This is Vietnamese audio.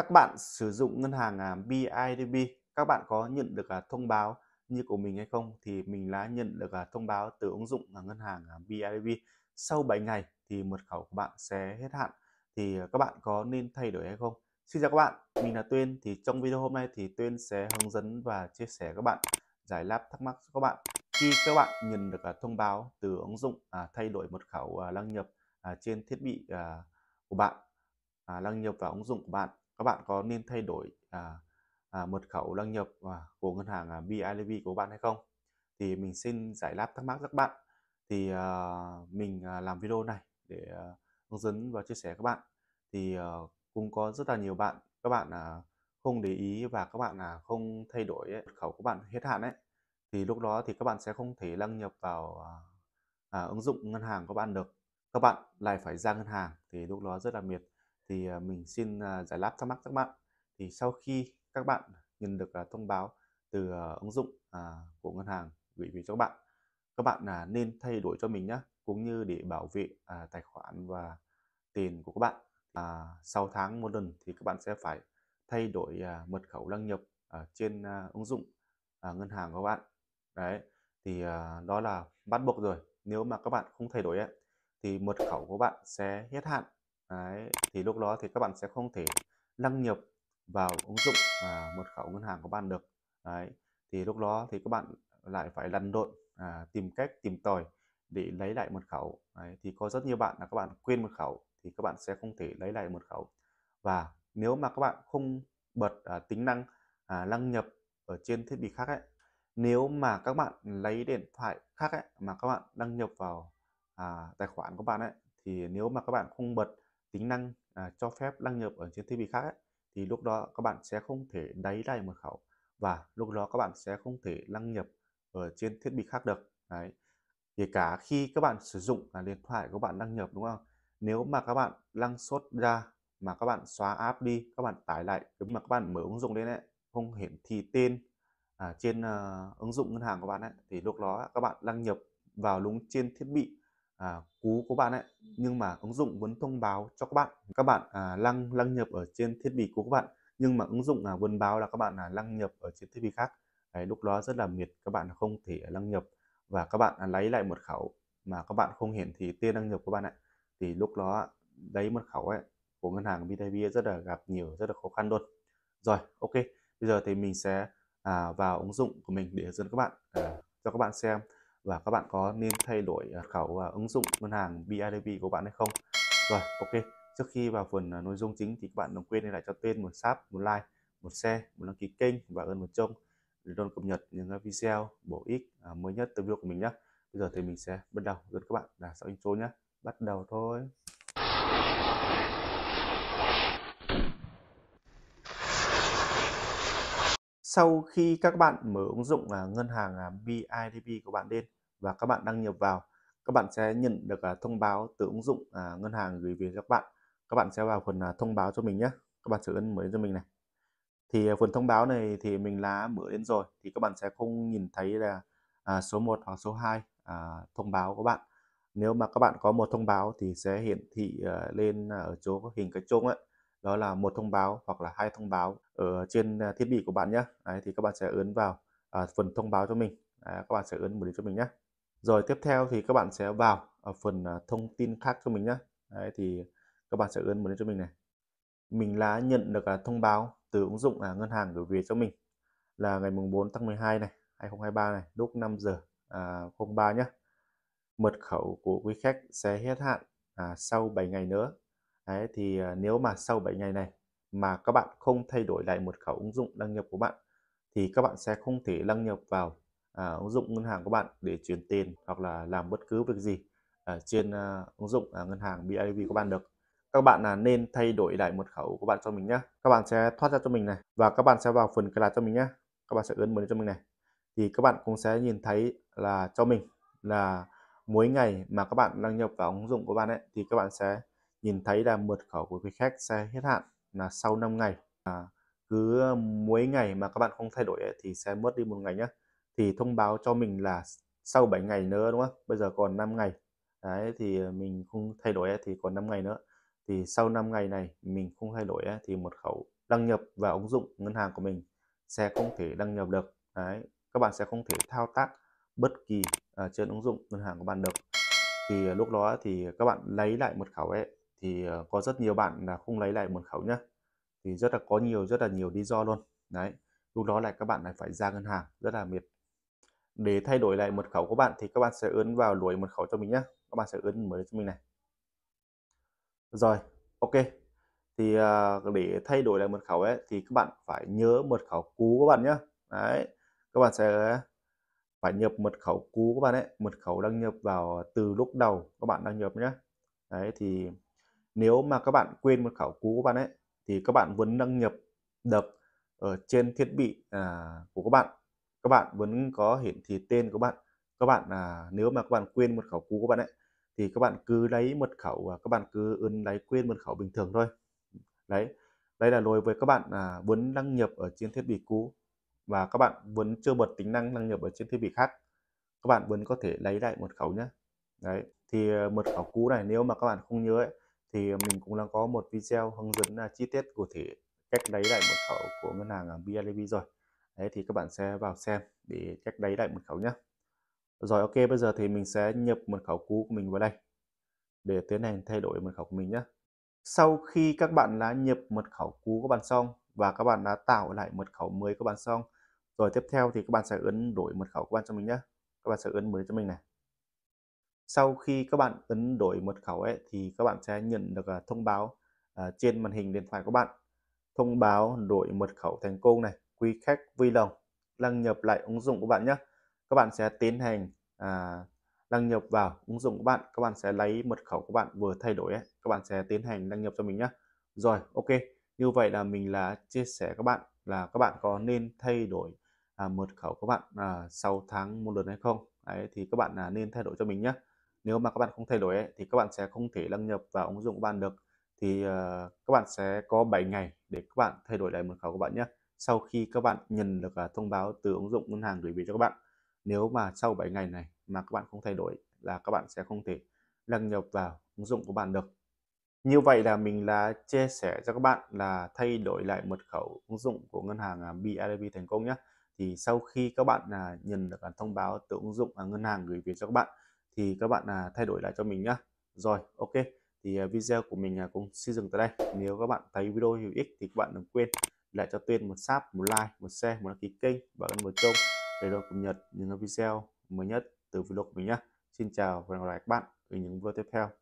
các bạn sử dụng ngân hàng BIDB à, các bạn có nhận được à, thông báo như của mình hay không thì mình đã nhận được à, thông báo từ ứng dụng ngân hàng BIDB sau 7 ngày thì mật khẩu của bạn sẽ hết hạn thì các bạn có nên thay đổi hay không Xin chào các bạn, mình là Tuyên thì trong video hôm nay thì Tuyên sẽ hướng dẫn và chia sẻ các bạn giải đáp thắc mắc cho các bạn khi các bạn nhận được thông báo từ ứng dụng thay đổi mật khẩu đăng nhập trên thiết bị của bạn đăng nhập vào ứng dụng của bạn các bạn có nên thay đổi à, à, mật khẩu đăng nhập à, của ngân hàng à, BIDV của bạn hay không thì mình xin giải đáp thắc mắc các bạn thì à, mình à, làm video này để à, hướng dẫn và chia sẻ các bạn thì à, cũng có rất là nhiều bạn các bạn à, không để ý và các bạn à, không thay đổi ấy, mật khẩu của bạn hết hạn ấy thì lúc đó thì các bạn sẽ không thể đăng nhập vào à, à, ứng dụng ngân hàng của bạn được các bạn lại phải ra ngân hàng thì lúc đó rất là mệt thì à, mình xin à, giải đáp thắc mắc các bạn thì sau khi các bạn nhận được à, thông báo từ ứng dụng của ngân hàng gửi về cho các bạn các bạn nên thay đổi cho mình nhé cũng như để bảo vệ tài khoản và tiền của các bạn à, sau tháng một lần thì các bạn sẽ phải thay đổi mật khẩu đăng nhập ở trên ứng dụng ngân hàng của các bạn đấy thì đó là bắt buộc rồi nếu mà các bạn không thay đổi ấy, thì mật khẩu của bạn sẽ hết hạn Đấy, thì lúc đó thì các bạn sẽ không thể đăng nhập vào ứng dụng à, mật khẩu ngân hàng của bạn được Đấy, thì lúc đó thì các bạn lại phải lăn lộn à, tìm cách tìm tòi để lấy lại mật khẩu Đấy, thì có rất nhiều bạn là các bạn quên mật khẩu thì các bạn sẽ không thể lấy lại mật khẩu và nếu mà các bạn không bật à, tính năng à, đăng nhập ở trên thiết bị khác ấy nếu mà các bạn lấy điện thoại khác ấy mà các bạn đăng nhập vào à, tài khoản của bạn ấy thì nếu mà các bạn không bật tính năng à, cho phép đăng nhập ở trên thiết bị khác ấy, thì lúc đó các bạn sẽ không thể đáy lại mật khẩu và lúc đó các bạn sẽ không thể đăng nhập ở trên thiết bị khác được đấy kể cả khi các bạn sử dụng là điện thoại của bạn đăng nhập đúng không nếu mà các bạn đăng xuất ra mà các bạn xóa app đi các bạn tải lại nếu mà các bạn mở ứng dụng lên ấy, không hiển thị tên à, trên uh, ứng dụng ngân hàng của bạn ấy, thì lúc đó các bạn đăng nhập vào đúng trên thiết bị à, cú của bạn ấy nhưng mà ứng dụng vẫn thông báo cho các bạn các bạn à, lăng lăng nhập ở trên thiết bị của các bạn nhưng mà ứng dụng là vẫn báo là các bạn là lăng nhập ở trên thiết bị khác Đấy, lúc đó rất là mệt các bạn không thể lăng nhập và các bạn à, lấy lại mật khẩu mà các bạn không hiển thị tên đăng nhập của bạn ạ thì lúc đó lấy mật khẩu ấy của ngân hàng BidayBia rất là gặp nhiều rất là khó khăn luôn rồi ok bây giờ thì mình sẽ à, vào ứng dụng của mình để hướng dẫn các bạn à, cho các bạn xem và các bạn có nên thay đổi à, khẩu và ứng dụng ngân hàng BIDV của bạn hay không rồi ok trước khi vào phần à, nội dung chính thì các bạn đừng quên để lại cho tên một sub một like một share một đăng ký kênh và ơn một trông để luôn cập nhật những à, video bổ ích mới nhất từ video của mình nhé bây giờ thì mình sẽ bắt đầu dẫn các bạn là sau intro nhé bắt đầu thôi sau khi các bạn mở ứng dụng à, ngân hàng à, BIDV của bạn lên và các bạn đăng nhập vào các bạn sẽ nhận được à, thông báo từ ứng dụng ngân hàng gửi về cho các bạn các bạn sẽ vào phần thông báo cho mình nhé các bạn sẽ ấn mới cho mình này thì phần thông báo này thì mình đã mở lên rồi thì các bạn sẽ không nhìn thấy là số 1 hoặc số 2 thông báo của bạn nếu mà các bạn có một thông báo thì sẽ hiển thị lên ở chỗ hình cái chung ấy đó là một thông báo hoặc là hai thông báo ở trên à, thiết bị của bạn nhé đấy, thì các bạn sẽ ấn vào à, phần thông báo cho mình à, các bạn sẽ ấn một cho mình nhé rồi tiếp theo thì các bạn sẽ vào ở à, phần à, thông tin khác cho mình nhé đấy, thì các bạn sẽ ấn một cho mình này mình đã nhận được thông báo từ ứng dụng ngân hàng gửi về cho mình là ngày mùng 4 tháng 12 này 2023 này lúc 5 giờ à, 03 nhé mật khẩu của quý khách sẽ hết hạn à, sau 7 ngày nữa Đấy, thì ờ, nếu mà sau 7 ngày này mà các bạn không thay đổi lại mật khẩu ứng dụng đăng nhập của bạn thì các bạn sẽ không thể đăng nhập vào à, ứng dụng ngân hàng của bạn để chuyển tiền hoặc là làm bất cứ việc gì à, trên à, ứng dụng à, ngân hàng BIDV của bạn được các bạn là nên thay đổi lại mật khẩu của bạn cho mình nhé các bạn sẽ thoát ra cho mình này và các bạn sẽ vào phần cài đặt cho mình nhé các bạn sẽ ấn vào cho mình này thì các bạn cũng sẽ nhìn thấy là cho mình là mỗi ngày mà các bạn đăng nhập vào ứng dụng của bạn ấy thì các bạn sẽ nhìn thấy là mật khẩu của quý khách sẽ hết hạn là sau 5 ngày à, cứ ờ, mỗi ngày mà các bạn không thay đổi ấy, thì sẽ mất đi một ngày nhé thì thông báo cho mình là sau 7 ngày nữa đúng không bây giờ còn 5 ngày đấy thì ờ, mình không thay đổi ấy, thì còn 5 ngày nữa thì sau 5 ngày này mình không thay đổi ấy, thì mật khẩu đăng nhập vào ứng dụng ngân hàng của mình sẽ không thể đăng nhập được đấy các bạn sẽ không thể thao tác bất kỳ ở ờ, trên ứng dụng ngân hàng của bạn được thì lúc đó thì các bạn lấy lại mật khẩu ấy thì ờ, có rất nhiều bạn là không lấy lại mật khẩu nhá thì rất là có nhiều rất là nhiều lý do luôn đấy lúc đó lại các bạn lại phải ra ngân hàng rất là mệt để thay đổi lại mật khẩu của bạn thì các bạn sẽ ấn vào lỗi mật khẩu cho mình nhé các bạn sẽ ấn mới cho mình này rồi ok thì ờ, để thay đổi lại mật khẩu ấy thì các bạn phải nhớ mật khẩu cũ của bạn nhé đấy các bạn sẽ phải nhập mật khẩu cũ của bạn ấy mật khẩu đăng nhập vào từ lúc đầu các bạn đăng nhập nhé đấy thì nếu mà các bạn quên mật khẩu cũ của bạn ấy thì các bạn vẫn đăng nhập được ở trên thiết bị à, của các bạn các bạn vẫn có hiển thị tên của bạn các bạn à, nếu mà các bạn quên mật khẩu cũ của bạn ấy thì các bạn cứ lấy mật khẩu và các bạn cứ ấn lấy quên mật khẩu bình thường thôi đấy đây là lỗi với các bạn à, vẫn đăng nhập ở trên thiết bị cũ và các bạn vẫn chưa bật tính năng đăng nhập ở trên thiết bị khác các bạn vẫn có thể lấy lại mật khẩu nhé đấy thì à, mật khẩu cũ này nếu mà các bạn không nhớ ấy, thì ờ, mình cũng đang có một video hướng dẫn à, chi tiết cụ thể cách lấy lại mật khẩu của ngân hàng à, BIDV rồi đấy thì các bạn sẽ vào xem để cách lấy lại mật khẩu nhé rồi ok bây giờ thì mình sẽ nhập mật khẩu cũ của mình vào đây để tiến hành thay đổi mật khẩu của mình nhé sau khi các bạn đã nhập mật khẩu cũ của bạn xong và các bạn đã tạo lại mật khẩu mới của bạn xong rồi tiếp theo thì các bạn sẽ ấn đổi mật khẩu của bạn cho mình nhé các bạn sẽ ấn mới cho mình này sau khi các bạn ấn đổi mật khẩu ấy, thì các bạn sẽ nhận được à, thông báo à, trên màn hình điện thoại của bạn thông báo đổi mật khẩu thành công này quý khách vui lòng đăng nhập lại ứng dụng của bạn nhé các bạn sẽ tiến hành à, đăng nhập vào ứng dụng của bạn các bạn sẽ lấy mật khẩu của bạn vừa thay đổi ấy. các bạn sẽ tiến hành đăng nhập cho mình nhé rồi ok như vậy là mình là chia sẻ các bạn là các bạn có nên thay đổi à, mật khẩu của bạn à, 6 tháng một lần hay không Đấy, thì các bạn là nên thay đổi cho mình nhé nếu mà các bạn không thay đổi ấy, thì các bạn sẽ không thể đăng nhập vào ứng dụng của bạn được thì uh, các bạn sẽ có 7 ngày để các bạn thay đổi lại mật khẩu của bạn nhé sau khi các bạn nhận được uh, thông báo từ ứng dụng ngân hàng gửi về cho các bạn nếu mà sau 7 ngày này mà các bạn không thay đổi là các bạn sẽ không thể đăng nhập vào ứng dụng của bạn được như vậy là mình là chia sẻ cho các bạn là thay đổi lại mật khẩu ứng dụng của ngân hàng à, BIDV thành công nhé thì sau khi các bạn là nhận được à, thông báo từ ứng dụng ngân hàng gửi về cho các bạn thì các bạn à, thay đổi lại cho mình nhá rồi ok thì à, video của mình à, cũng xin dừng tại đây nếu các bạn thấy video hữu ích thì các bạn đừng quên lại cho tuyên một sub một like một share một đăng ký kênh và ấn vào chuông để được cập nhật những video mới nhất từ vlog của mình nhá xin chào và hẹn gặp lại các bạn ở những video tiếp theo